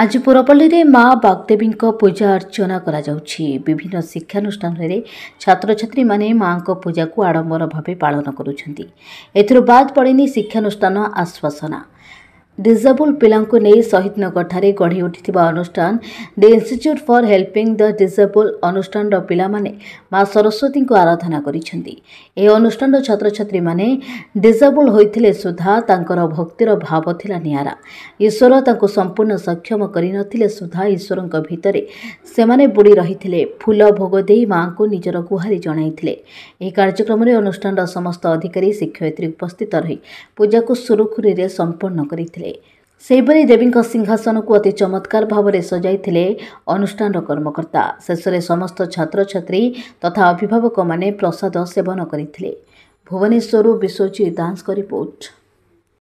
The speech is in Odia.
ଆଜି ପୁରପଲ୍ଲୀରେ ମା' ବାଗଦେବୀଙ୍କ ପୂଜା ଅର୍ଚ୍ଚନା କରାଯାଉଛି ବିଭିନ୍ନ ଶିକ୍ଷାନୁଷ୍ଠାନରେ ଛାତ୍ରଛାତ୍ରୀମାନେ ମା'ଙ୍କ ପୂଜାକୁ ଆଡ଼ମ୍ବର ଭାବେ ପାଳନ କରୁଛନ୍ତି ଏଥିରୁ ବାଦ୍ ପଡ଼ିନି ଶିକ୍ଷାନୁଷ୍ଠାନ ଆଶ୍ୱାସନା ଡିସେବୁଲ୍ ପିଲାଙ୍କୁ ନେଇ ଶହୀଦନଗରଠାରେ ଗଢ଼ି ଉଠିଥିବା ଅନୁଷ୍ଠାନ the Institute for Helping the Disabled ଅନୁଷ୍ଠାନର ପିଲାମାନେ ମା' ସରସ୍ୱତୀଙ୍କୁ ଆରାଧନା କରିଛନ୍ତି ଏହି ଅନୁଷ୍ଠାନର ଛାତ୍ରଛାତ୍ରୀମାନେ ଡିସେବୁଲ୍ ହୋଇଥିଲେ ସୁଦ୍ଧା ତାଙ୍କର ଭକ୍ତିର ଭାବ ଥିଲା ନିଆରା ଈଶ୍ୱର ତାଙ୍କୁ ସମ୍ପୂର୍ଣ୍ଣ ସକ୍ଷମ କରିନଥିଲେ ସୁଦ୍ଧା ଈଶ୍ୱରଙ୍କ ଭିତରେ ସେମାନେ ବୁଡ଼ି ରହିଥିଲେ ଫୁଲ ଭୋଗ ଦେଇ ମା'ଙ୍କୁ ନିଜର ଗୁହାରି ଜଣାଇଥିଲେ ଏହି କାର୍ଯ୍ୟକ୍ରମରେ ଅନୁଷ୍ଠାନର ସମସ୍ତ ଅଧିକାରୀ ଶିକ୍ଷୟିତ୍ରୀ ଉପସ୍ଥିତ ରହି ପୂଜାକୁ ସୁରୁଖୁରୁରେ ସମ୍ପନ୍ନ କରିଥିଲେ କରିଥିଲେ ସେହିପରି ଦେବୀଙ୍କ ସିଂହାସନକୁ ଅତି ଚମତ୍କାର ଭାବରେ ସଜାଇଥିଲେ ଅନୁଷ୍ଠାନର କର୍ମକର୍ତ୍ତା ଶେଷରେ ସମସ୍ତ ଛାତ୍ରଛାତ୍ରୀ ତଥା ଅଭିଭାବକମାନେ ପ୍ରସାଦ ସେବନ କରିଥିଲେ ଭୁବନେଶ୍ୱରରୁ ବିଶ୍ୱଜିତ ଦାସଙ୍କ ରିପୋର୍ଟ